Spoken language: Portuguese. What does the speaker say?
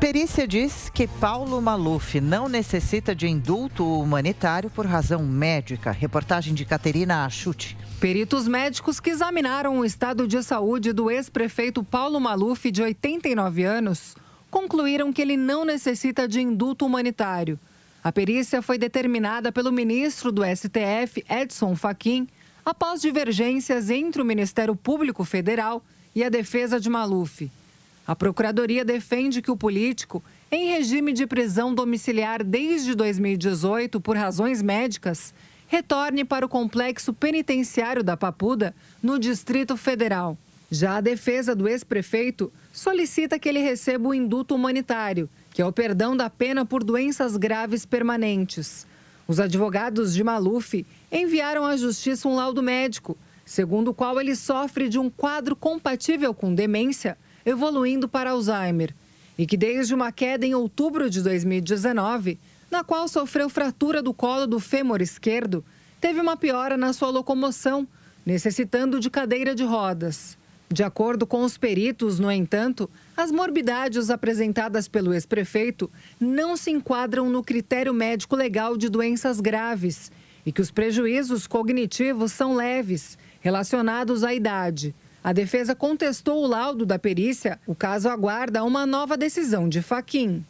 Perícia diz que Paulo Maluf não necessita de indulto humanitário por razão médica. Reportagem de Caterina Achute. Peritos médicos que examinaram o estado de saúde do ex-prefeito Paulo Maluf, de 89 anos, concluíram que ele não necessita de indulto humanitário. A perícia foi determinada pelo ministro do STF, Edson Fachin, após divergências entre o Ministério Público Federal e a defesa de Maluf. A Procuradoria defende que o político, em regime de prisão domiciliar desde 2018 por razões médicas, retorne para o complexo penitenciário da Papuda, no Distrito Federal. Já a defesa do ex-prefeito solicita que ele receba o induto humanitário, que é o perdão da pena por doenças graves permanentes. Os advogados de Maluf enviaram à justiça um laudo médico, segundo o qual ele sofre de um quadro compatível com demência evoluindo para Alzheimer, e que desde uma queda em outubro de 2019, na qual sofreu fratura do colo do fêmur esquerdo, teve uma piora na sua locomoção, necessitando de cadeira de rodas. De acordo com os peritos, no entanto, as morbidades apresentadas pelo ex-prefeito não se enquadram no critério médico legal de doenças graves e que os prejuízos cognitivos são leves, relacionados à idade. A defesa contestou o laudo da perícia. O caso aguarda uma nova decisão de Faquim.